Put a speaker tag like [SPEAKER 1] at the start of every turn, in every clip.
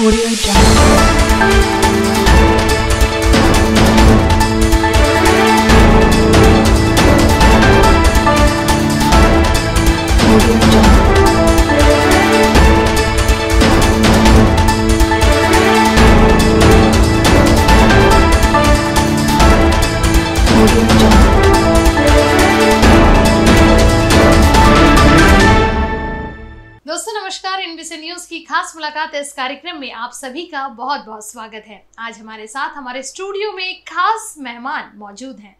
[SPEAKER 1] Audio Jungle. मुलाकात इस कार्यक्रम में आप सभी का बहुत बहुत स्वागत है आज हमारे साथ हमारे स्टूडियो में एक खास मेहमान मौजूद हैं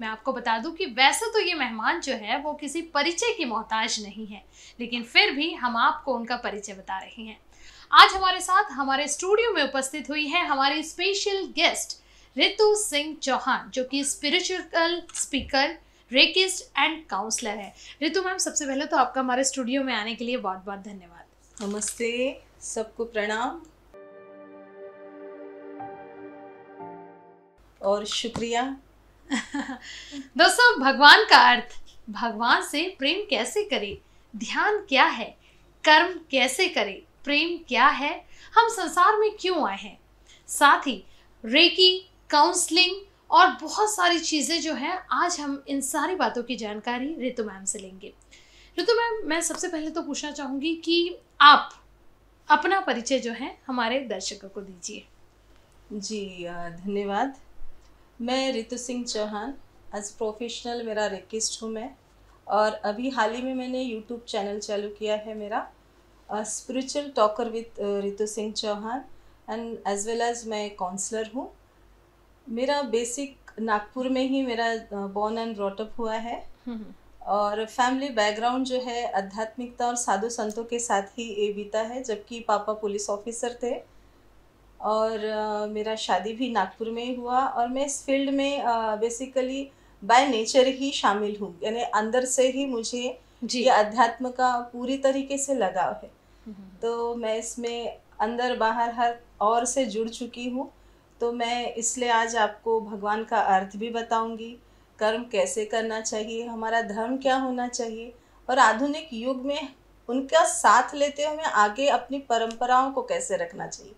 [SPEAKER 1] मैं आपको बता दूं कि वैसे तो ये मेहमान जो है वो किसी परिचय की मोहताज नहीं है लेकिन फिर भी हम आपको उनका परिचय बता रहे हैं आज हमारे साथ हमारे स्टूडियो में उपस्थित हुई है हमारी स्पेशल गेस्ट रितु सिंह चौहान जो कि spiritual speaker reikist and counsellor है रितु मैम सबसे पहले तो आपका हमारे स्टूडियो में आने के लिए बहुत बहुत धन्यवाद नमस्ते सबको प्रणाम और शुक्रिया दोस्तों भगवान का अर्थ भगवान से प्रेम कैसे करें ध्यान क्या है कर्म कैसे करें प्रेम क्या है हम संसार में क्यों आए हैं साथ ही रेकी काउंसलिंग और बहुत सारी चीज़ें जो है आज हम इन सारी बातों की जानकारी रितु मैम से लेंगे रितु मैम मैं सबसे पहले तो पूछना चाहूंगी कि आप अपना परिचय जो है हमारे दर्शकों को दीजिए जी धन्यवाद
[SPEAKER 2] मैं रितु सिंह चौहान एज प्रोफेशनल मेरा रेकिस्ट हूँ मैं और अभी हाल ही में मैंने यूट्यूब चैनल चालू किया है मेरा spiritual talker with Ritu Singh Chauhan and as well as मैं काउंसलर हूँ मेरा बेसिक नागपुर में ही मेरा बॉर्न एंड ब्रॉटअप हुआ है हम्म, हम्म। और फैमिली बैकग्राउंड जो है आध्यात्मिकता और साधु संतों के साथ ही ये बीता है जबकि पापा पुलिस ऑफिसर थे और आ, मेरा शादी भी नागपुर में हुआ और मैं इस फील्ड में आ, बेसिकली बाय नेचर ही शामिल हूँ यानी अंदर से ही मुझे ये अध्यात्म का पूरी तरीके से लगाव है हम्म। तो मैं इसमें अंदर बाहर हर और से जुड़ चुकी हूँ तो मैं इसलिए आज आपको भगवान का अर्थ भी बताऊंगी कर्म कैसे करना चाहिए हमारा धर्म क्या होना चाहिए और आधुनिक युग में उनका साथ लेते हुए आगे अपनी परंपराओं को
[SPEAKER 1] कैसे रखना चाहिए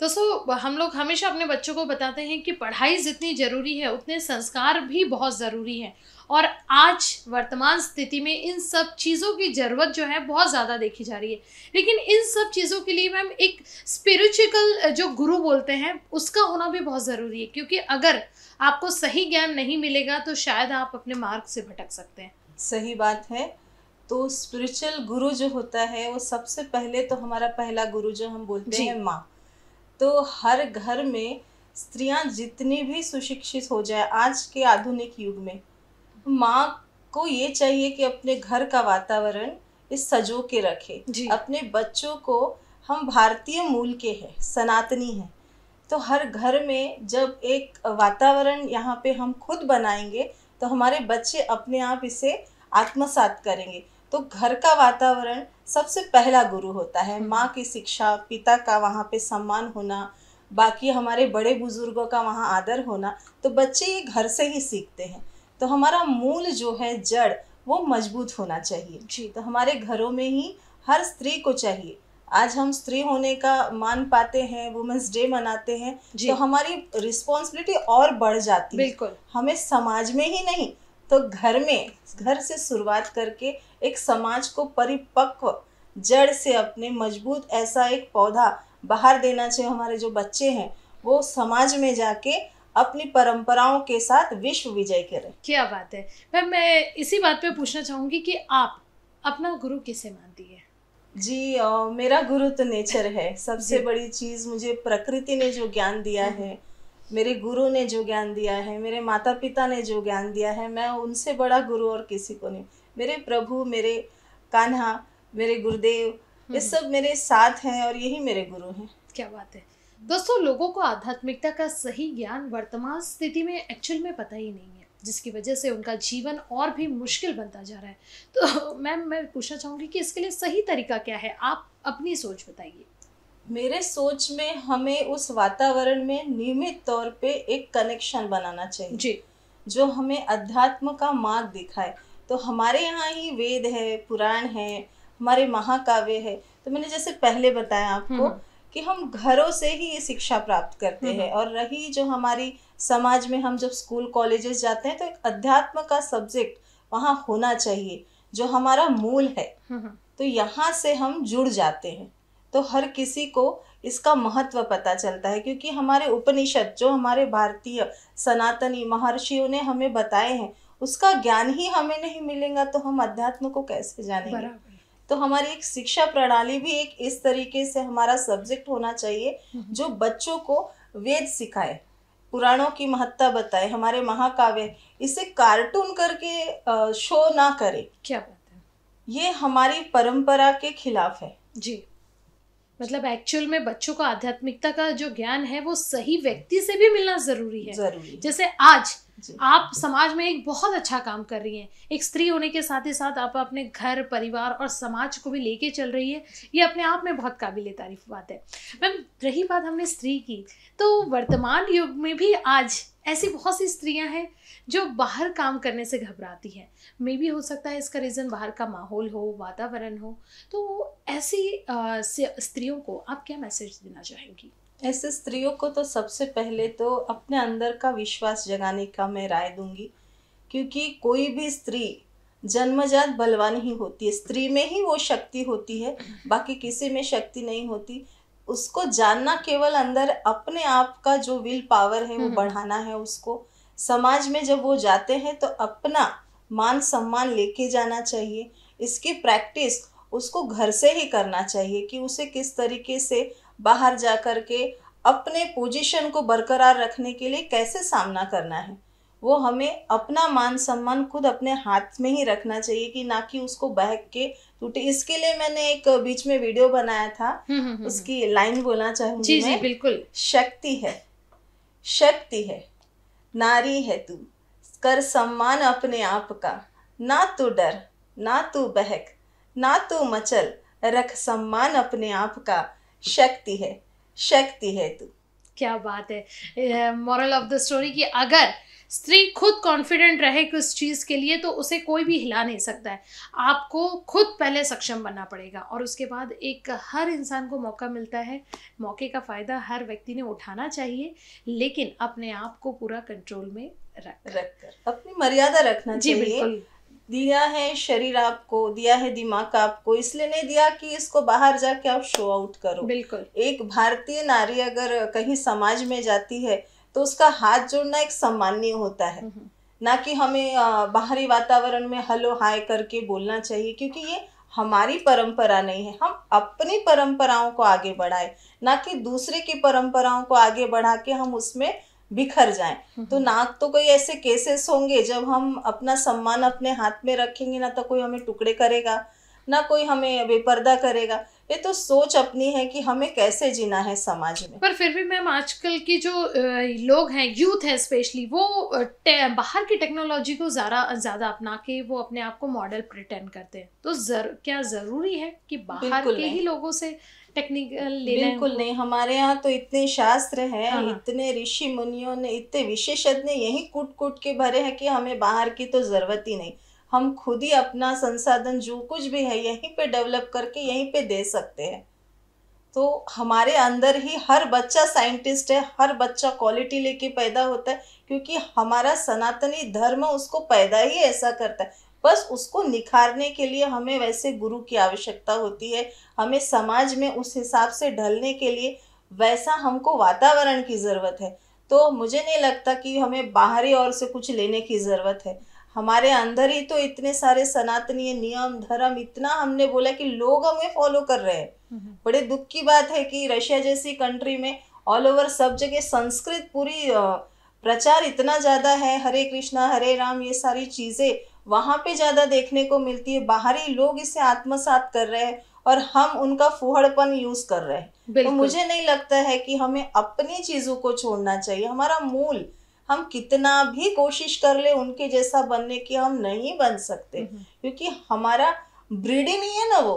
[SPEAKER 1] दोस्तों हम लोग हमेशा अपने बच्चों को बताते हैं कि पढ़ाई जितनी ज़रूरी है उतने संस्कार भी बहुत ज़रूरी है और आज वर्तमान स्थिति में इन सब चीज़ों की ज़रूरत जो है बहुत ज़्यादा देखी जा रही है लेकिन इन सब चीज़ों के लिए मैम एक स्पिरिचुअल जो गुरु बोलते हैं उसका होना भी बहुत ज़रूरी है क्योंकि अगर आपको सही ज्ञान नहीं मिलेगा तो शायद आप अपने मार्ग से भटक सकते हैं सही बात
[SPEAKER 2] है तो स्पिरिचुअल गुरु जो होता है वो सबसे पहले तो हमारा पहला गुरु जो हम बोलते हैं माँ तो हर घर में स्त्रियां जितनी भी सुशिक्षित हो जाए आज के आधुनिक युग में माँ को ये चाहिए कि अपने घर का वातावरण इस सजो के रखे अपने बच्चों को हम भारतीय मूल के हैं सनातनी हैं तो हर घर में जब एक वातावरण यहाँ पे हम खुद बनाएंगे तो हमारे बच्चे अपने आप इसे आत्मसात करेंगे तो घर का वातावरण सबसे पहला गुरु होता है हम्म। माँ की शिक्षा पिता का वहाँ पे सम्मान होना बाकी हमारे बड़े बुजुर्गों का वहाँ आदर होना तो बच्चे ये घर से ही सीखते हैं तो हमारा मूल जो है जड़ वो मजबूत होना चाहिए जी तो हमारे घरों में ही हर स्त्री को चाहिए आज हम स्त्री होने का मान पाते हैं वुमेंस डे मनाते हैं तो हमारी रिस्पॉन्सिबिलिटी और बढ़ जाती है बिल्कुल हमें समाज में ही नहीं तो घर में घर से शुरुआत करके एक समाज को परिपक्व जड़ से अपने मजबूत ऐसा एक पौधा बाहर देना चाहिए हमारे जो बच्चे हैं वो समाज में जाके अपनी
[SPEAKER 1] परंपराओं के साथ विश्व विजय करें क्या बात है मैम मैं इसी बात पे पूछना चाहूँगी कि आप अपना गुरु किसे मानती है जी आ, मेरा गुरु तो नेचर
[SPEAKER 2] है सबसे बड़ी चीज़ मुझे प्रकृति ने जो ज्ञान दिया हम्म, हम्म। है मेरे गुरु ने जो ज्ञान दिया है मेरे माता पिता ने जो ज्ञान दिया है मैं उनसे बड़ा गुरु और किसी को नहीं मेरे प्रभु मेरे कान्हा मेरे गुरुदेव ये हम्म। सब मेरे साथ हैं और यही
[SPEAKER 1] मेरे गुरु हैं क्या बात है दोस्तों लोगों को आध्यात्मिकता का सही ज्ञान वर्तमान स्थिति में एक्चुअल में पता ही नहीं है जिसकी वजह से उनका जीवन और भी मुश्किल बनता जा रहा है तो मैम मैं पूछना चाहूँगी कि इसके लिए सही तरीका क्या है आप अपनी सोच बताइए
[SPEAKER 2] मेरे सोच में हमें उस वातावरण में नियमित तौर पे एक कनेक्शन बनाना चाहिए जी जो हमें अध्यात्म का मार्ग दिखाए तो हमारे यहाँ ही वेद है पुराण है हमारे महाकाव्य है तो मैंने जैसे पहले बताया आपको हम्म। कि हम घरों से ही ये शिक्षा प्राप्त करते हम्म। हैं और रही जो हमारी समाज में हम जब स्कूल कॉलेजेस जाते हैं तो एक अध्यात्म का सब्जेक्ट वहाँ होना चाहिए जो हमारा मूल है हम्म। तो यहाँ से हम जुड़ जाते हैं तो हर किसी को इसका महत्व पता चलता है क्योंकि हमारे उपनिषद जो हमारे भारतीय सनातनी महर्षियों ने हमें बताए हैं उसका ज्ञान ही हमें नहीं मिलेगा तो हम अध्यात्म को कैसे जानेंगे तो हमारी एक शिक्षा प्रणाली भी एक इस तरीके से हमारा सब्जेक्ट होना चाहिए हम्म। जो बच्चों को वेद सिखाए पुराणों की महत्ता बताए हमारे महाकाव्य इसे कार्टून करके शो ना करे क्या
[SPEAKER 1] बात है ये हमारी परंपरा के खिलाफ है जी मतलब एक्चुअल में बच्चों को आध्यात्मिकता का जो ज्ञान है वो सही व्यक्ति से भी मिलना जरूरी है जरूरी जैसे आज आप समाज में एक बहुत अच्छा काम कर रही हैं एक स्त्री होने के साथ ही साथ आप अपने घर परिवार और समाज को भी लेके चल रही है ये अपने आप में बहुत काबिल तारीफ बात है मैम रही बात हमने स्त्री की तो वर्तमान युग में भी आज ऐसी बहुत सी स्त्रियां हैं जो बाहर काम करने से घबराती है मे भी हो सकता है इसका रीज़न बाहर का माहौल हो वातावरण हो तो ऐसी स्त्रियों को आप क्या मैसेज देना चाहेंगी ऐसे स्त्रियों को तो सबसे पहले तो अपने अंदर का विश्वास
[SPEAKER 2] जगाने का मैं राय दूंगी क्योंकि कोई भी स्त्री जन्मजात बलवान ही होती है स्त्री में ही वो शक्ति होती है बाकी किसी में शक्ति नहीं होती उसको जानना केवल अंदर अपने आप का जो विल पावर है वो हम्म। बढ़ाना है उसको समाज में जब वो जाते हैं तो अपना मान सम्मान लेके जाना चाहिए इसकी प्रैक्टिस उसको घर से ही करना चाहिए कि उसे किस तरीके से बाहर जा कर के अपने पोजीशन को बरकरार रखने के लिए कैसे सामना करना है वो हमें अपना मान सम्मान खुद अपने हाथ में ही रखना चाहिए कि ना कि उसको बहक के टूटे इसके लिए मैंने एक बीच में वीडियो बनाया था हम्म, हम्म, हम्म, उसकी लाइन बोलना चाहूंगी जी, जी बिल्कुल शक्ति है शक्ति है नारी है तू कर सम्मान अपने आप का ना तू डर ना तू बहक ना तू मचल रख सम्मान अपने आप का शक्ति है शक्ति है तू
[SPEAKER 1] क्या बात है मॉरल ऑफ द स्टोरी कि अगर स्त्री खुद कॉन्फिडेंट रहे उस चीज़ के लिए तो उसे कोई भी हिला नहीं सकता है आपको खुद पहले सक्षम बनना पड़ेगा और उसके बाद एक हर इंसान को मौका मिलता है मौके का फ़ायदा हर व्यक्ति ने उठाना चाहिए लेकिन अपने आप को पूरा कंट्रोल में रख रख कर
[SPEAKER 2] अपनी मर्यादा रखना जी चाहिए। बिल्कुल
[SPEAKER 1] दिया है शरीर
[SPEAKER 2] आपको दिया है दिमाग आपको इसलिए नहीं दिया कि इसको बाहर जाके आप शो आउट करो बिल्कुल एक भारतीय नारी अगर कहीं समाज में जाती है तो उसका हाथ जोड़ना एक सामान्य होता है ना कि हमें बाहरी वातावरण में हलो हाय करके बोलना चाहिए क्योंकि ये हमारी परंपरा नहीं है हम अपनी परंपराओं को आगे बढ़ाए ना कि दूसरे की परंपराओं को आगे बढ़ा के हम उसमें बिखर जाएं तो ना तो कोई ऐसे केसेस होंगे जब हम अपना सम्मान अपने हाथ में रखेंगे ना तो कोई हमें टुकड़े करेगा ना कोई हमें बेपर्दा करेगा ये तो सोच अपनी है कि हमें कैसे जीना है समाज में
[SPEAKER 1] पर फिर भी मैम आजकल की जो लोग हैं यूथ है स्पेशली वो बाहर की टेक्नोलॉजी को ज़्यादा ज़्यादा अपना के वो अपने आप को मॉडल प्रिटेंड करते हैं तो जर, क्या ज़रूरी है कि बाहर के ही लोगों से टेक्निकल ले बिल्कुल
[SPEAKER 2] नहीं हमारे यहाँ तो इतने शास्त्र हैं हाँ। इतने ऋषि मुनियों ने इतने विशेषज्ञ यही कूट कूट के भरे हैं कि हमें बाहर की तो जरूरत ही नहीं हम खुद ही अपना संसाधन जो कुछ भी है यहीं पे डेवलप करके यहीं पे दे सकते हैं तो हमारे अंदर ही हर बच्चा साइंटिस्ट है हर बच्चा क्वालिटी लेके पैदा होता है क्योंकि हमारा सनातनी धर्म उसको पैदा ही ऐसा करता है बस उसको निखारने के लिए हमें वैसे गुरु की आवश्यकता होती है हमें समाज में उस हिसाब से ढलने के लिए वैसा हमको वातावरण की ज़रूरत है तो मुझे नहीं लगता कि हमें बाहरी और से कुछ लेने की ज़रूरत है हमारे अंदर ही तो इतने सारे सनातनीय नियम धर्म इतना हमने बोला कि लोग हमें फॉलो कर रहे हैं हम्म, हम्म। बड़े दुख की बात है कि रशिया जैसी कंट्री में ऑल ओवर सब जगह संस्कृत पूरी प्रचार इतना ज़्यादा है हरे कृष्णा हरे राम ये सारी चीज़ें वहां पे ज़्यादा देखने को मिलती है बाहरी लोग इसे आत्मसात कर रहे हैं और हम उनका फुहड़पन यूज कर रहे हैं तो मुझे नहीं लगता है कि हमें अपनी चीज़ों को छोड़ना चाहिए हमारा मूल हम कितना भी कोशिश कर ले उनके जैसा बनने की हम नहीं बन सकते हम्म, हम्म। क्योंकि हमारा ब्रीड ही नहीं है ना वो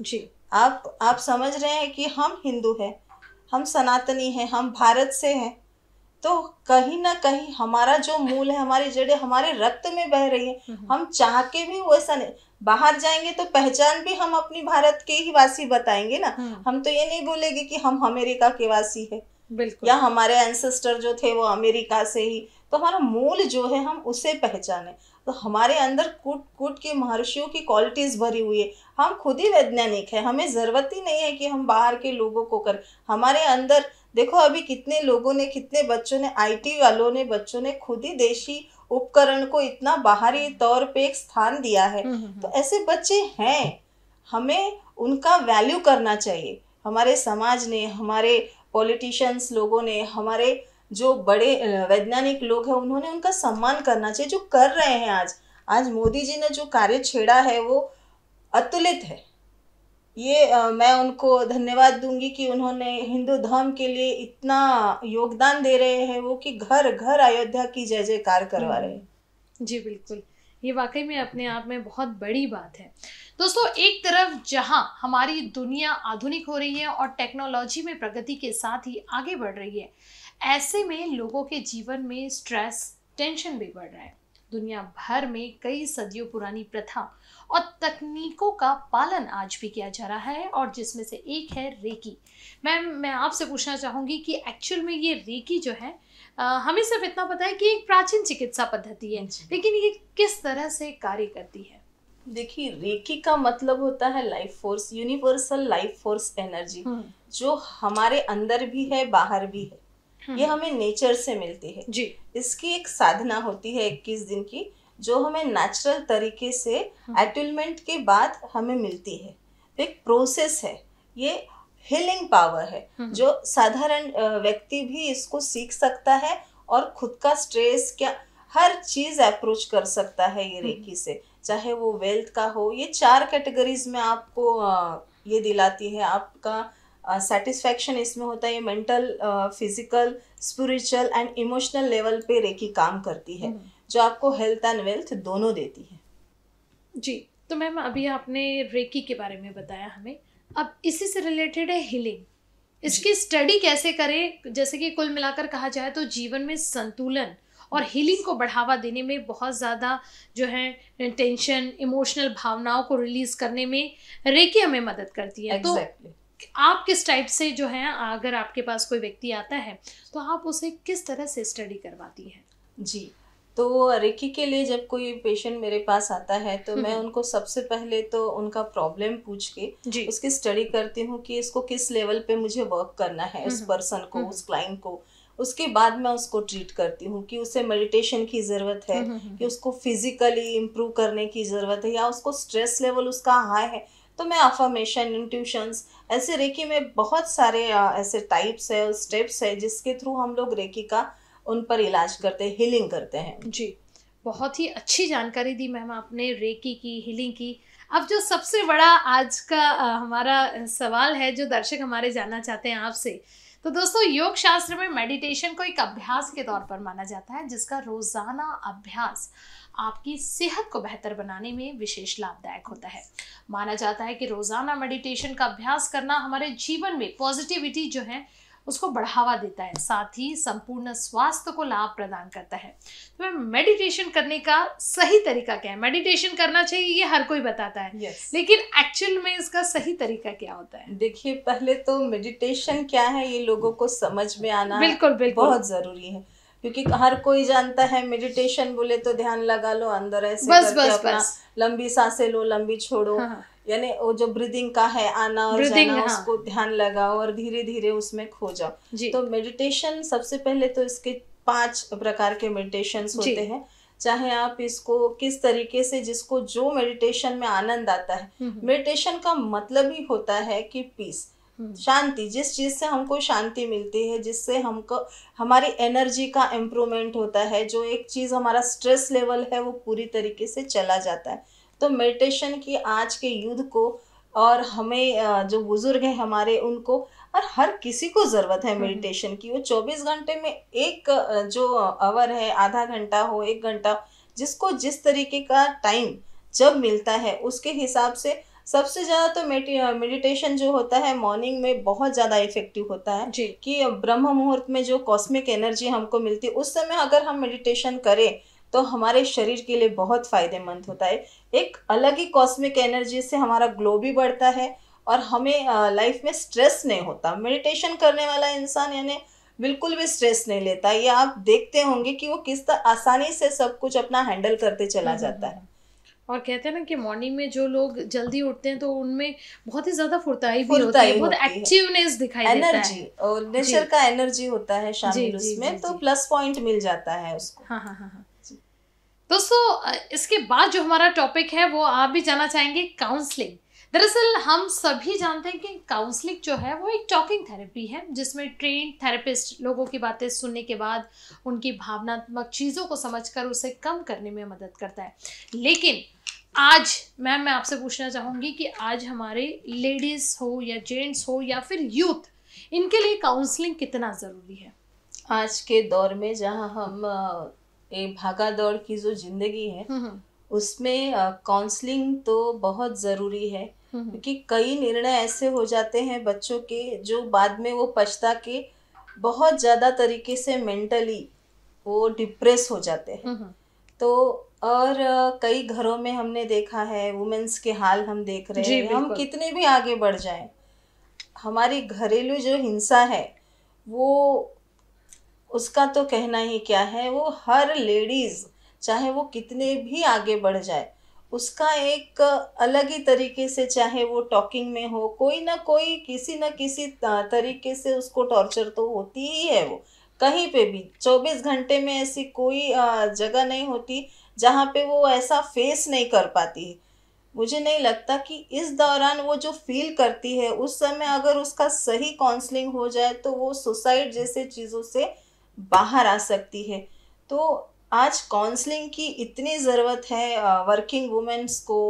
[SPEAKER 2] जी आप आप समझ रहे हैं कि हम हिंदू हैं हम सनातनी हैं हम भारत से हैं तो कहीं ना कहीं हमारा जो मूल है हमारी जड़ें हमारे रक्त में बह रही है हम्म, हम चाह के भी वैसा नहीं बाहर जाएंगे तो पहचान भी हम अपनी भारत के ही वासी बताएंगे ना हम तो ये नहीं बोलेंगे कि हम अमेरिका के वासी है बिल्कुल या हमारे एंसेस्टर जो थे वो अमेरिका से ही तो हमारा मूल जो है हम उसे पहचाने तो हमारे अंदर कुट कूट के महर्षियों की क्वालिटीज़ भरी हुई है हम खुद ही वैज्ञानिक है हमें ज़रूरत ही नहीं है कि हम बाहर के लोगों को कर हमारे अंदर देखो अभी कितने लोगों ने कितने बच्चों ने आईटी वालों ने बच्चों ने खुद ही देशी उपकरण को इतना बाहरी तौर पे एक स्थान दिया है हम्म, हम्म, तो हम्म। ऐसे बच्चे हैं हमें उनका वैल्यू करना चाहिए हमारे समाज ने हमारे पॉलिटिशियंस लोगों ने हमारे जो बड़े वैज्ञानिक लोग हैं उन्होंने उनका सम्मान करना चाहिए जो कर रहे हैं आज आज मोदी जी ने जो कार्य छेड़ा है वो अतुलित है ये आ, मैं उनको धन्यवाद दूंगी कि उन्होंने हिंदू धर्म के लिए इतना योगदान दे रहे हैं वो कि घर घर अयोध्या की जय जयकार करवा रहे हैं
[SPEAKER 1] हम्म। जी बिल्कुल ये वाकई में अपने आप में बहुत बड़ी बात है दोस्तों एक तरफ जहां हमारी दुनिया आधुनिक हो रही है और टेक्नोलॉजी में प्रगति के साथ ही आगे बढ़ रही है ऐसे में लोगों के जीवन में स्ट्रेस टेंशन भी बढ़ रहा है दुनिया भर में कई सदियों पुरानी प्रथा और तकनीकों का पालन आज भी किया जा रहा है और जिसमें से एक है रेकी मैम मैं, मैं आपसे पूछना चाहूँगी कि एक्चुअल में ये रेकी जो है हमें सिर्फ इतना पता है कि एक प्राचीन चिकित्सा पद्धति है लेकिन ये किस तरह से कार्य करती है देखिए रेकी का मतलब होता है life force universal life force energy जो
[SPEAKER 2] हमारे अंदर भी है बाहर भी है हम्म। ये हमें नेचर से मिलती है जी इसकी एक साधना होती है इक्कीस दिन की जो हमें नेचुरल तरीके से एटलमेंट हम्म। के बाद हमें मिलती है एक प्रोसेस है ये हीलिंग पावर है हम्म। जो साधारण व्यक्ति भी इसको सीख सकता है और खुद का स्ट्रेस क्या हर चीज अप्रोच कर सकता है ये रेकी से चाहे वो वेल्थ का हो ये चार कैटेगरीज में आपको ये दिलाती है आपका सेटिस्फैक्शन इसमें होता है ये mental physical spiritual and emotional level पे रेकी काम करती है हम्म। जो आपको हेल्थ एंड वेल्थ दोनों देती है
[SPEAKER 1] जी तो मैम अभी आपने रेकी के बारे में बताया हमें अब इसी से रिलेटेड है हीलिंग इसकी स्टडी कैसे करें जैसे कि कुल मिलाकर कहा जाए तो जीवन में संतुलन और हीलिंग को बढ़ावा देने में बहुत ज़्यादा जो है टेंशन इमोशनल भावनाओं को रिलीज करने में रेकी हमें मदद करती है तो exactly. तो आप किस टाइप से जो है अगर आपके पास कोई व्यक्ति आता है तो आप उसे किस तरह से स्टडी करवाती हैं जी तो रेकी के लिए जब कोई पेशेंट मेरे पास आता है तो मैं हम्म। उनको सबसे
[SPEAKER 2] पहले तो उनका प्रॉब्लम पूछ के उसकी स्टडी करती हूँ कि इसको किस लेवल पे मुझे वर्क करना है उस पर्सन हम्म। को हम्म। उस क्लाइंट को उसके बाद मैं उसको ट्रीट करती हूँ कि उसे मेडिटेशन की ज़रूरत है हम्म, हम्म, कि हम्म। उसको फिजिकली इम्प्रूव करने की ज़रूरत है या उसको स्ट्रेस लेवल उसका हाई है तो मैं अफर्मेशन इंट्यूशंस ऐसे रेकी में बहुत सारे ऐसे टाइप्स है स्टेप्स है जिसके थ्रू हम लोग रेकी का उन पर इलाज करते हैं हीलिंग
[SPEAKER 1] करते हैं जी बहुत ही अच्छी जानकारी दी मैम आपने रेकी की हीलिंग की अब जो सबसे बड़ा आज का हमारा सवाल है जो दर्शक हमारे जानना चाहते हैं आपसे तो दोस्तों योग शास्त्र में मेडिटेशन को एक अभ्यास के तौर पर माना जाता है जिसका रोज़ाना अभ्यास आपकी सेहत को बेहतर बनाने में विशेष लाभदायक होता है माना जाता है कि रोज़ाना मेडिटेशन का अभ्यास करना हमारे जीवन में पॉजिटिविटी जो है उसको बढ़ावा देता है साथ ही संपूर्ण स्वास्थ्य को लाभ प्रदान करता है तो मेडिटेशन करने का सही तरीका क्या है मेडिटेशन करना चाहिए ये हर कोई बताता है yes. लेकिन एक्चुअल में इसका सही तरीका क्या होता है देखिए पहले तो मेडिटेशन
[SPEAKER 2] क्या है ये लोगों को समझ में आना बिल्कुल बिल्कुल बहुत जरूरी है क्योंकि हर कोई जानता है मेडिटेशन बोले तो ध्यान लगा लो अंदर ऐसे बस, बस, बस. लंबी सांसें लो लंबी छोड़ो हाँ. हाँ। यानी वो जो ब्रीदिंग का है आना और जाना हाँ। उसको ध्यान लगाओ और धीरे धीरे उसमें खो जाओ तो मेडिटेशन सबसे पहले तो इसके पांच प्रकार के मेडिटेशन होते हैं चाहे आप इसको किस तरीके से जिसको जो मेडिटेशन में आनंद आता है मेडिटेशन हम्म, हम्म। का मतलब ही होता है कि पीस हम्म। शांति जिस चीज़ से हमको शांति मिलती है जिससे हमको हमारी एनर्जी का इम्प्रूवमेंट होता है जो एक चीज़ हमारा स्ट्रेस लेवल है वो पूरी तरीके से चला जाता है तो मेडिटेशन की आज के युद्ध को और हमें जो बुज़ुर्ग हैं हमारे उनको और हर किसी को ज़रूरत है मेडिटेशन हम्म। की वो चौबीस घंटे में एक जो आवर है आधा घंटा हो एक घंटा जिसको जिस तरीके का टाइम जब मिलता है उसके हिसाब से सबसे ज़्यादा तो मेडिटेशन जो होता है मॉर्निंग में बहुत ज़्यादा इफेक्टिव होता है जी कि ब्रह्म मुहूर्त में जो कॉस्मिक एनर्जी हमको मिलती है उस समय अगर हम मेडिटेशन करें तो हमारे शरीर के लिए बहुत फ़ायदेमंद होता है एक अलग ही कॉस्मिक एनर्जी से हमारा ग्लो भी बढ़ता है और हमें लाइफ में स्ट्रेस नहीं होता मेडिटेशन करने वाला इंसान यानी बिल्कुल भी स्ट्रेस नहीं लेता ये आप देखते होंगे कि वो किस तरह आसानी से सब कुछ अपना हैंडल करते चला हम्म, हम्म, जाता हम्म, है
[SPEAKER 1] और कहते हैं ना कि मॉर्निंग में जो लोग जल्दी उठते हैं तो उनमें बहुत ही ज्यादा फुर्ताई भी होती है बहुत एक्टिवनेस दिखाई देता है एनर्जी और नेचर का एनर्जी होता है शामिल उसमें
[SPEAKER 2] तो प्लस पॉइंट मिल जाता है उसको हाँ हाँ हाँ, हाँ।
[SPEAKER 1] दोस्तों इसके बाद जो हमारा टॉपिक है वो आप भी जाना चाहेंगे काउंसलिंग दरअसल हम सभी जानते हैं कि काउंसलिंग जो है वो एक टॉकिंग थेरेपी है जिसमें ट्रेन थेरेपिस्ट लोगों की बातें सुनने के बाद उनकी भावनात्मक चीज़ों को समझकर उसे कम करने में मदद करता है लेकिन आज मैम मैं आपसे पूछना चाहूँगी कि आज हमारे लेडीज़ हो या जेंट्स हो या फिर यूथ इनके लिए काउंसलिंग कितना ज़रूरी है
[SPEAKER 2] आज के दौर में जहाँ हम एक भागा दौड़ की जो जिंदगी है हम्म, हम्म। उसमें काउंसलिंग तो बहुत ज़रूरी है हम्म, क्योंकि कई निर्णय ऐसे हो जाते हैं बच्चों के जो बाद में वो पछता के बहुत ज़्यादा तरीके से मेंटली वो डिप्रेस हो जाते हैं तो और कई घरों में हमने देखा है वुमेन्स के हाल हम देख रहे हैं हम कितने भी आगे बढ़ जाएं हमारी घरेलू जो हिंसा है वो उसका तो कहना ही क्या है वो हर लेडीज़ चाहे वो कितने भी आगे बढ़ जाए उसका एक अलग ही तरीके से चाहे वो टॉकिंग में हो कोई ना कोई किसी ना किसी तरीके से उसको टॉर्चर तो होती ही है वो कहीं पे भी चौबीस घंटे में ऐसी कोई जगह नहीं होती जहाँ पे वो ऐसा फेस नहीं कर पाती मुझे नहीं लगता कि इस दौरान वो जो फील करती है उस समय अगर उसका सही काउंसलिंग हो जाए तो वो सुसाइड जैसे चीज़ों से बाहर आ सकती है तो आज काउंसलिंग की इतनी ज़रूरत है वर्किंग वुमेंस को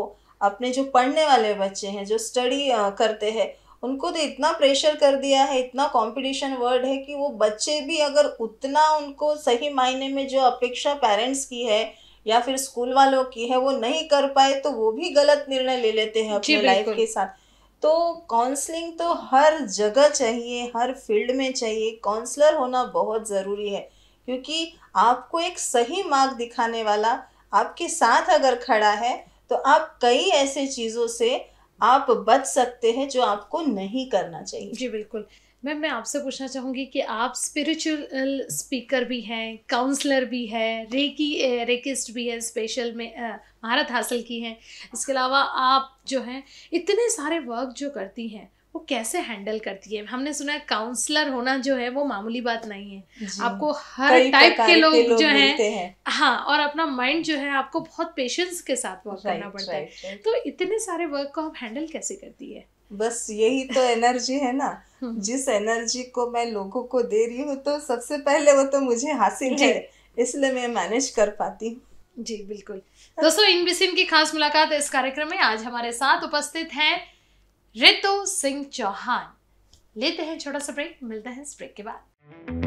[SPEAKER 2] अपने जो पढ़ने वाले बच्चे हैं जो स्टडी करते हैं उनको तो इतना प्रेशर कर दिया है इतना कंपटीशन वर्ड है कि वो बच्चे भी अगर उतना उनको सही मायने में जो अपेक्षा पेरेंट्स की है या फिर स्कूल वालों की है वो नहीं कर पाए तो वो भी गलत निर्णय ले लेते हैं अपने लाइफ के साथ तो काउंसलिंग तो हर जगह चाहिए हर फील्ड में चाहिए काउंसलर होना बहुत ज़रूरी है क्योंकि आपको एक सही मार्ग दिखाने वाला आपके साथ अगर खड़ा है तो आप कई ऐसे चीज़ों
[SPEAKER 1] से आप बच सकते हैं जो आपको नहीं करना चाहिए जी बिल्कुल मैम मैं आपसे पूछना चाहूँगी कि आप स्पिरिचुअल स्पीकर uh, भी हैं काउंसलर भी है रेकी रेकिस्ट भी है स्पेशल में uh, महारत हासिल की है इसके अलावा आप जो हैं इतने सारे वर्क जो करती हैं वो कैसे हैंडल करती है हमने सुना है काउंसलर होना जो है वो मामूली बात नहीं है आपको हर टाइप के लोग लो जो हैं है। हाँ और अपना माइंड जो है आपको बहुत पेशेंस के साथ वर्क करना पड़ता है तो इतने सारे वर्क को आप हैंडल कैसे करती है बस यही तो एनर्जी है ना हम्म। जिस एनर्जी
[SPEAKER 2] को मैं लोगों को दे रही हूँ तो सबसे पहले वो तो मुझे हासिल है इसलिए मैं मैनेज कर पाती हूँ
[SPEAKER 1] जी बिल्कुल दोस्तों इन बिसिन की खास मुलाकात इस कार्यक्रम में आज हमारे साथ उपस्थित हैं रितु सिंह चौहान लेते हैं छोटा सा ब्रेक मिलते हैं इस ब्रेक के बाद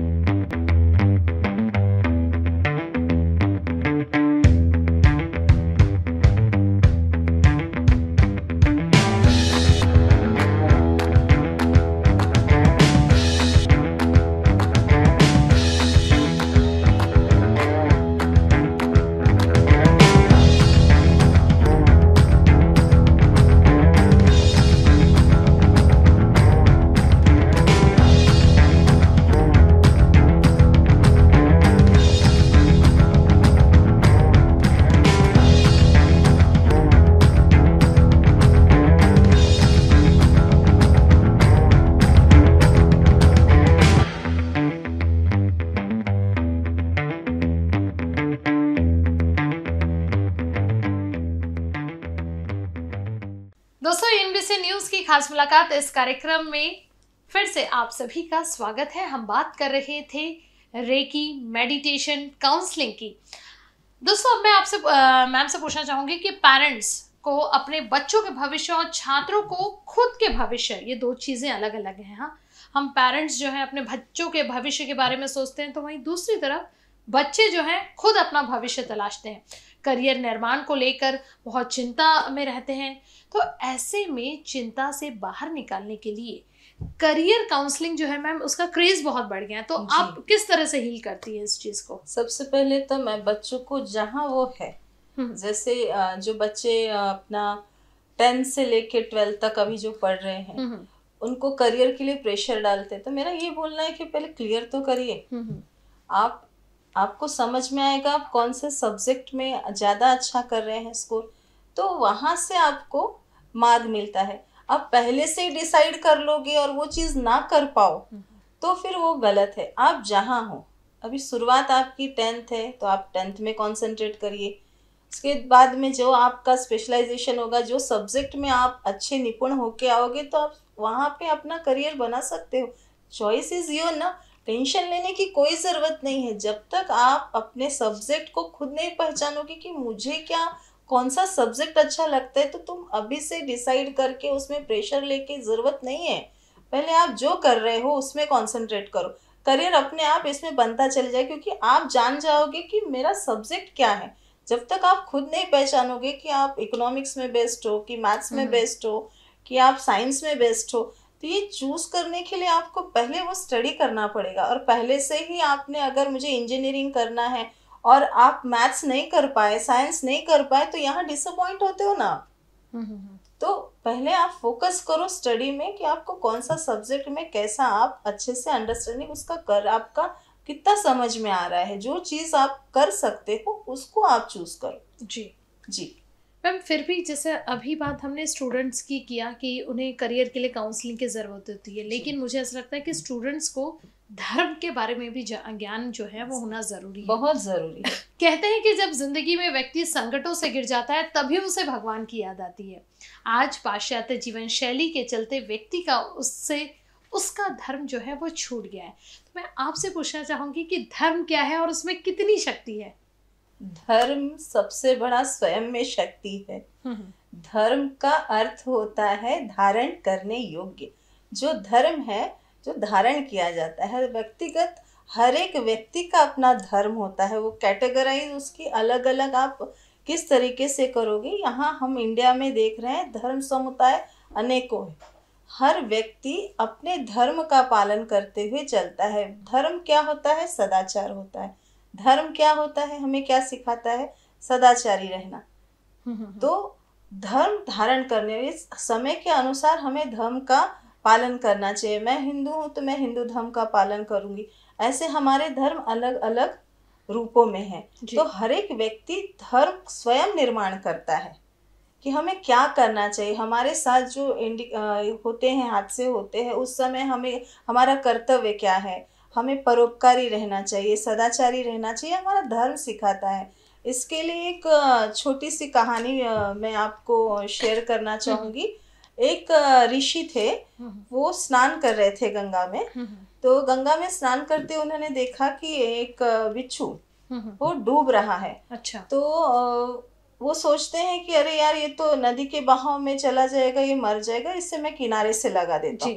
[SPEAKER 1] खास मुलाकात इस कार्यक्रम में फिर से आप सभी का स्वागत है हम बात कर रहे थे रेकी मेडिटेशन काउंसलिंग की दोस्तों अब मैं आपसे मैम से पूछना चाहूंगी कि पेरेंट्स को अपने बच्चों के भविष्य और छात्रों को खुद के भविष्य ये दो चीज़ें अलग अलग हैं हाँ हम पेरेंट्स जो है अपने बच्चों के भविष्य के बारे में सोचते हैं तो वहीं दूसरी तरफ बच्चे जो हैं खुद अपना भविष्य तलाशते हैं करियर निर्माण को लेकर बहुत चिंता में रहते हैं तो ऐसे में चिंता से बाहर निकालने के लिए करियर काउंसलिंग जो है मैम उसका क्रेज बहुत बढ़ गया तो आप किस तरह से हील करती है इस चीज को सबसे पहले तो मैं बच्चों को जहाँ वो है हम्म। जैसे जो बच्चे अपना
[SPEAKER 2] टेंथ से लेके ट्वेल्थ तक अभी जो पढ़ रहे हैं हम्म। उनको करियर के लिए प्रेशर डालते हैं तो मेरा ये बोलना है कि पहले क्लियर तो करिए हम्म। आप आपको समझ में आएगा आप कौन से सब्जेक्ट में ज़्यादा अच्छा कर रहे हैं स्कोर तो वहाँ से आपको मार्ग मिलता है आप पहले से ही डिसाइड कर लोगे और वो चीज़ ना कर पाओ हम्म। तो फिर वो गलत है आप जहाँ हो अभी शुरुआत आपकी टेंथ है तो आप टेंथ में कॉन्सेंट्रेट करिए उसके बाद में जो आपका स्पेशलाइजेशन होगा जो सब्जेक्ट में आप अच्छे निपुण होके आओगे तो आप वहाँ पे अपना करियर बना सकते हो चॉइस इज़ योर ना टेंशन लेने की कोई ज़रूरत नहीं है जब तक आप अपने सब्जेक्ट को खुद नहीं पहचानोगे कि मुझे क्या कौन सा सब्जेक्ट अच्छा लगता है तो तुम अभी से डिसाइड करके उसमें प्रेशर लेके ज़रूरत नहीं है पहले आप जो कर रहे हो उसमें कॉन्सेंट्रेट करो करियर अपने आप इसमें बनता चले जाए क्योंकि आप जान जाओगे कि मेरा सब्जेक्ट क्या है जब तक आप खुद नहीं पहचानोगे कि आप इकोनॉमिक्स में बेस्ट हो कि मैथ्स में बेस्ट हम्म। हो कि आप साइंस में बेस्ट हो तो ये चूज करने के लिए आपको पहले वो स्टडी करना पड़ेगा और पहले से ही आपने अगर मुझे इंजीनियरिंग करना है और आप मैथ्स नहीं कर पाए साइंस नहीं कर पाए तो यहाँ डिसअपॉइंट होते हो ना हम्म, हम्म, हम्म। तो पहले आप फोकस करो स्टडी में कि आपको कौन सा सब्जेक्ट में कैसा आप अच्छे से अंडरस्टैंडिंग उसका कर आपका कितना समझ में आ रहा है जो चीज़ आप कर सकते हो उसको आप चूज करो जी जी
[SPEAKER 1] मैम फिर भी जैसे अभी बात हमने स्टूडेंट्स की किया कि उन्हें करियर के लिए काउंसलिंग की ज़रूरत होती है लेकिन मुझे ऐसा लगता है कि स्टूडेंट्स को धर्म के बारे में भी ज्ञान जो है वो होना ज़रूरी है बहुत ज़रूरी है कहते हैं कि जब जिंदगी में व्यक्ति संकटों से गिर जाता है तभी उसे भगवान की याद आती है आज पाश्चात्य जीवन शैली के चलते व्यक्ति का उससे उसका धर्म जो है वो छूट गया है तो मैं आपसे पूछना चाहूंगी कि धर्म क्या है और उसमें कितनी शक्ति है
[SPEAKER 2] धर्म सबसे बड़ा स्वयं में शक्ति है हम्म। धर्म का अर्थ होता है धारण करने योग्य जो धर्म है जो धारण किया जाता है व्यक्तिगत हर एक व्यक्ति का अपना धर्म होता है वो कैटेगराइज उसकी अलग अलग आप किस तरीके से करोगे यहाँ हम इंडिया में देख रहे हैं धर्म समुदाय अनेकों है हर व्यक्ति अपने धर्म का पालन करते हुए चलता है धर्म क्या होता है सदाचार होता है धर्म क्या होता है हमें क्या सिखाता है सदाचारी रहना तो धर्म धारण करने समय के अनुसार हमें धर्म का पालन करना चाहिए मैं हिंदू हूँ तो मैं हिंदू धर्म का पालन करूंगी ऐसे हमारे धर्म अलग अलग रूपों में है तो हर एक व्यक्ति धर्म स्वयं निर्माण करता है कि हमें क्या करना चाहिए हमारे साथ जो इंडिक होते हैं हादसे होते हैं उस समय हमें हमारा कर्तव्य क्या है हमें परोपकारी रहना चाहिए सदाचारी रहना चाहिए हमारा धर्म सिखाता है इसके लिए एक छोटी सी कहानी मैं आपको शेयर करना हम्म। चाहूँगी एक ऋषि थे हम्म। वो स्नान कर रहे थे गंगा में हम्म, तो गंगा में स्नान करते उन्होंने देखा कि एक बिच्छू वो डूब रहा है अच्छा तो वो सोचते हैं कि अरे यार ये तो नदी के बहाव में चला जाएगा ये मर जाएगा इससे मैं किनारे से लगा देता हूँ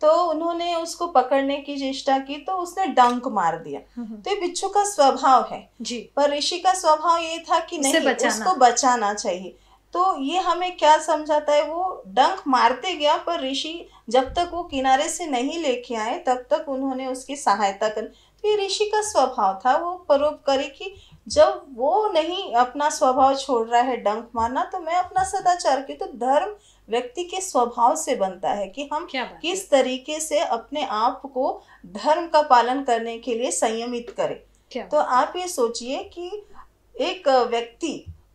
[SPEAKER 2] तो उन्होंने उसको पकड़ने की चेष्टा की तो उसने डंक मार दिया हम्म, हम्म। तो ये बिच्छू का स्वभाव है जी पर ऋषि का स्वभाव ये था कि नहीं बचाना। उसको बचाना चाहिए तो ये हमें क्या समझाता है वो डंक मारते गया पर ऋषि जब तक वो किनारे से नहीं लेके आए तब तक उन्होंने उसकी सहायता कर तो ये ऋषि का स्वभाव था वो परोपकारी कि जब वो नहीं अपना स्वभाव छोड़ रहा है डंक मारना तो मैं अपना सदाचार की तो धर्म व्यक्ति के स्वभाव से बनता है कि हम किस तरीके से अपने आप को धर्म का पालन करने के लिए संयमित करें तो आप ये सोचिए कि एक व्यक्ति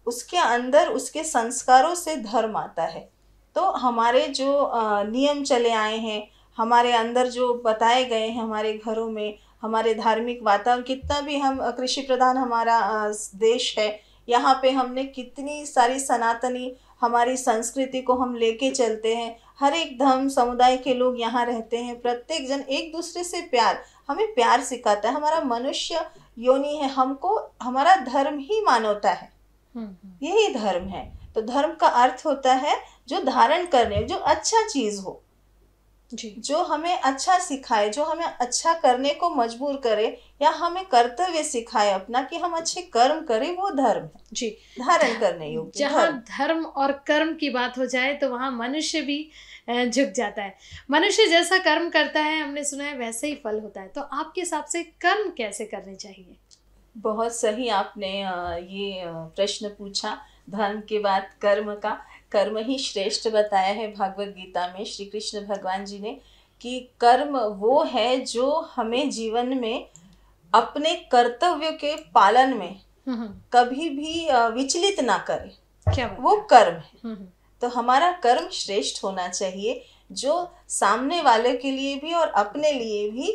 [SPEAKER 2] उसके अंदर उसके संस्कारों से धर्म आता है तो हमारे जो नियम चले आए हैं हमारे अंदर जो बताए गए हैं हमारे घरों में हमारे धार्मिक वातावरण कितना भी हम कृषि प्रधान हमारा देश है यहाँ पे हमने कितनी सारी सनातनी हमारी संस्कृति को हम लेके चलते हैं हर एक धर्म समुदाय के लोग यहाँ रहते हैं प्रत्येक जन एक दूसरे से प्यार हमें प्यार सिखाता है हमारा मनुष्य योनि है हमको हमारा धर्म ही मानवता है हम्म, हम्म। यही धर्म है तो धर्म का अर्थ होता है जो धारण करने जो अच्छा चीज हो जी। जो हमें अच्छा सिखाए जो हमें अच्छा करने को मजबूर करे या हमें कर्तव्य सिखाए अपना कि हम अच्छे कर्म
[SPEAKER 1] करें वो धर्म है जी धारण करने योग्य जहाँ धर्म।, धर्म और कर्म की बात हो जाए तो वहाँ मनुष्य भी झुक जाता है मनुष्य जैसा कर्म करता है हमने सुना है वैसे ही फल होता है तो आपके हिसाब से कर्म कैसे करने चाहिए बहुत सही आपने
[SPEAKER 2] ये प्रश्न पूछा धर्म के बाद कर्म का कर्म ही श्रेष्ठ बताया है भागवत गीता में श्री कृष्ण भगवान जी ने कि कर्म वो है जो हमें जीवन में अपने कर्तव्य के पालन में हम्म, हम्म। कभी भी विचलित ना करे क्या वो कर्म है हम्म, तो हमारा कर्म श्रेष्ठ होना चाहिए जो सामने वाले के लिए भी और अपने लिए भी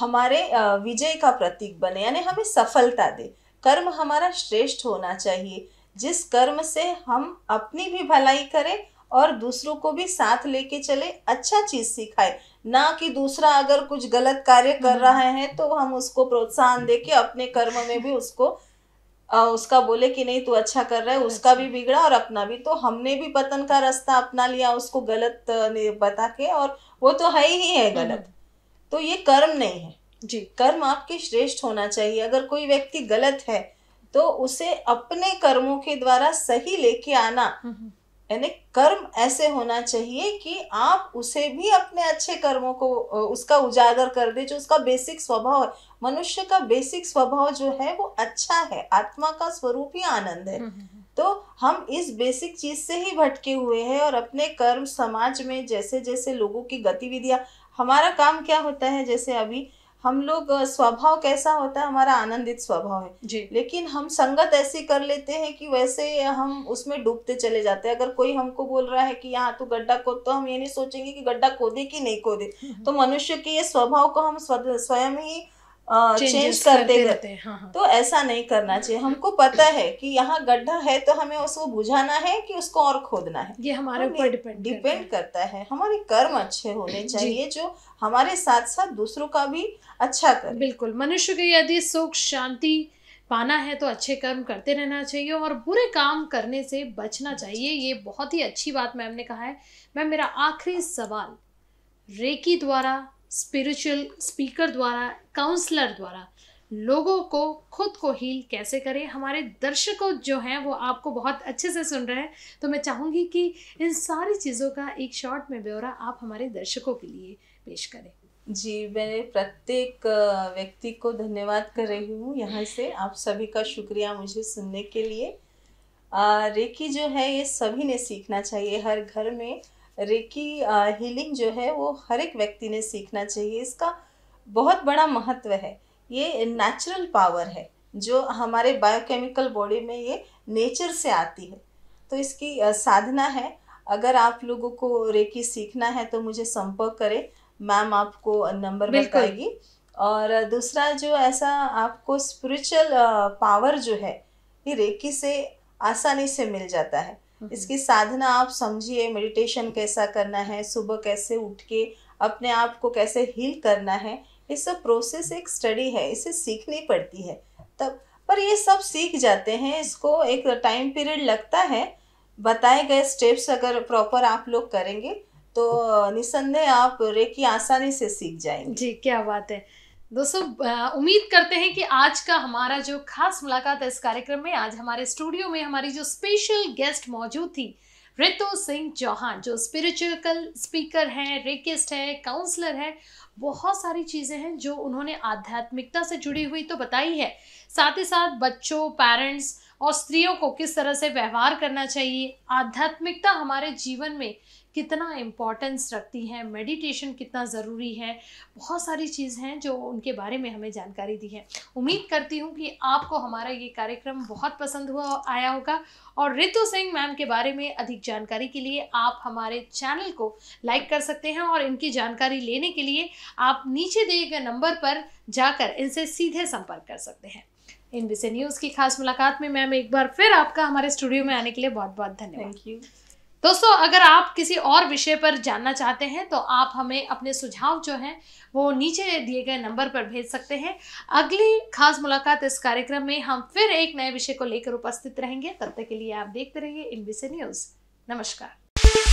[SPEAKER 2] हमारे विजय का प्रतीक बने यानी हमें सफलता दे कर्म हमारा श्रेष्ठ होना चाहिए जिस कर्म से हम अपनी भी भलाई करें और दूसरों को भी साथ लेके चले अच्छा चीज सिखाए ना कि दूसरा अगर कुछ गलत कार्य कर हम्म। रहा है तो हम उसको प्रोत्साहन दे के अपने कर्म में भी उसको आ, उसका बोले कि नहीं तू अच्छा कर रहा है उसका अच्छा। भी बिगड़ा और अपना भी तो हमने भी पतन का रास्ता अपना लिया उसको गलत बता के और वो तो है ही है हम्म। गलत तो ये कर्म नहीं है जी कर्म आपके श्रेष्ठ होना चाहिए अगर कोई व्यक्ति गलत है तो उसे अपने कर्मों के द्वारा सही लेके आना यानी कर्म ऐसे होना चाहिए कि आप उसे भी अपने अच्छे कर्मों को उसका उजागर कर दे जो उसका बेसिक स्वभाव है मनुष्य का बेसिक स्वभाव जो है वो अच्छा है आत्मा का स्वरूप ही आनंद है तो हम इस बेसिक चीज से ही भटके हुए हैं और अपने कर्म समाज में जैसे जैसे लोगों की गतिविधियां हमारा काम क्या होता है जैसे अभी हम लोग स्वभाव कैसा होता है हमारा आनंदित स्वभाव है जी लेकिन हम संगत ऐसी कर लेते हैं कि वैसे हम उसमें डूबते चले जाते हैं अगर कोई हमको बोल रहा है कि यहाँ तू गड्ढा खोद तो हम ये नहीं सोचेंगे कि गड्ढा खोदे कि नहीं खोदे हम्म। तो मनुष्य के ये स्वभाव को हम स्वयं ही चेंज करते रहते हैं हाँ, हाँ, तो ऐसा नहीं करना चाहिए हमको पता है कि यहाँ गड्ढा है तो हमें उसको बुझाना है कि उसको और खोदना है ये हमारे तो ऊपर डिपेंड डिपेंड करता है हमारे कर्म अच्छे होने चाहिए जो हमारे साथ साथ दूसरों
[SPEAKER 1] का भी अच्छा कर बिल्कुल मनुष्य के यदि सुख शांति पाना है तो अच्छे कर्म करते रहना चाहिए और बुरे काम करने से बचना चाहिए ये बहुत ही अच्छी बात मैम ने कहा है मैम मेरा आखिरी सवाल रेकी द्वारा स्पिरिचुअल स्पीकर द्वारा काउंसलर द्वारा लोगों को खुद को हील कैसे करें हमारे दर्शकों जो हैं वो आपको बहुत अच्छे से सुन रहे हैं तो मैं चाहूँगी कि इन सारी चीज़ों का एक शॉर्ट में ब्यौरा आप हमारे दर्शकों के लिए पेश करें जी मैं
[SPEAKER 2] प्रत्येक व्यक्ति को धन्यवाद कर रही हूँ यहाँ से आप सभी का शुक्रिया मुझे सुनने के लिए रेकी जो है ये सभी ने सीखना चाहिए हर घर में रेकी हीलिंग uh, जो है वो हर एक व्यक्ति ने सीखना चाहिए इसका बहुत बड़ा महत्व है ये नेचुरल पावर है जो हमारे बायोकेमिकल बॉडी में ये नेचर से आती है तो इसकी uh, साधना है अगर आप लोगों को रेकी सीखना है तो मुझे संपर्क करें मैम आपको नंबर बताएगी और दूसरा जो ऐसा आपको स्पिरिचुअल पावर uh, जो है ये रेकी से आसानी से मिल जाता है हम्म। इसकी साधना आप समझिए मेडिटेशन कैसा करना है सुबह कैसे उठ के अपने आप को कैसे हील करना है ये सब प्रोसेस एक स्टडी है इसे सीखनी पड़ती है तब पर ये सब सीख जाते हैं इसको एक टाइम पीरियड लगता है बताए गए स्टेप्स अगर प्रॉपर आप लोग करेंगे तो निसंदेह आप रेकी आसानी से सीख जाएंगे जी क्या
[SPEAKER 1] बात है दोस्तों उम्मीद करते हैं कि आज का हमारा जो खास मुलाकात है इस कार्यक्रम में आज हमारे स्टूडियो में हमारी जो स्पेशल गेस्ट मौजूद थी रितु सिंह चौहान जो स्पिरिचुअल स्पीकर हैं रेकिस्ट हैं काउंसलर हैं बहुत सारी चीज़ें हैं जो उन्होंने आध्यात्मिकता से जुड़ी हुई तो बताई है साथ ही साथ बच्चों पेरेंट्स और स्त्रियों को किस तरह से व्यवहार करना चाहिए आध्यात्मिकता हमारे जीवन में कितना इम्पोर्टेंस रखती है मेडिटेशन कितना ज़रूरी है बहुत सारी चीज़ हैं जो उनके बारे में हमें जानकारी दी है उम्मीद करती हूँ कि आपको हमारा ये कार्यक्रम बहुत पसंद हुआ आया होगा और रितु सिंह मैम के बारे में अधिक जानकारी के लिए आप हमारे चैनल को लाइक कर सकते हैं और इनकी जानकारी लेने के लिए आप नीचे दिए गए नंबर पर जाकर इनसे सीधे संपर्क कर सकते हैं इन बीसी न्यूज़ की खास मुलाकात में मैम एक बार फिर आपका हमारे स्टूडियो में आने के लिए बहुत बहुत धन्यवाद थैंक यू दोस्तों अगर आप किसी और विषय पर जानना चाहते हैं तो आप हमें अपने सुझाव जो हैं वो नीचे दिए गए नंबर पर भेज सकते हैं अगली खास मुलाकात इस कार्यक्रम में हम फिर एक नए विषय को लेकर उपस्थित रहेंगे तब तक के लिए आप देखते रहिए इन न्यूज़ नमस्कार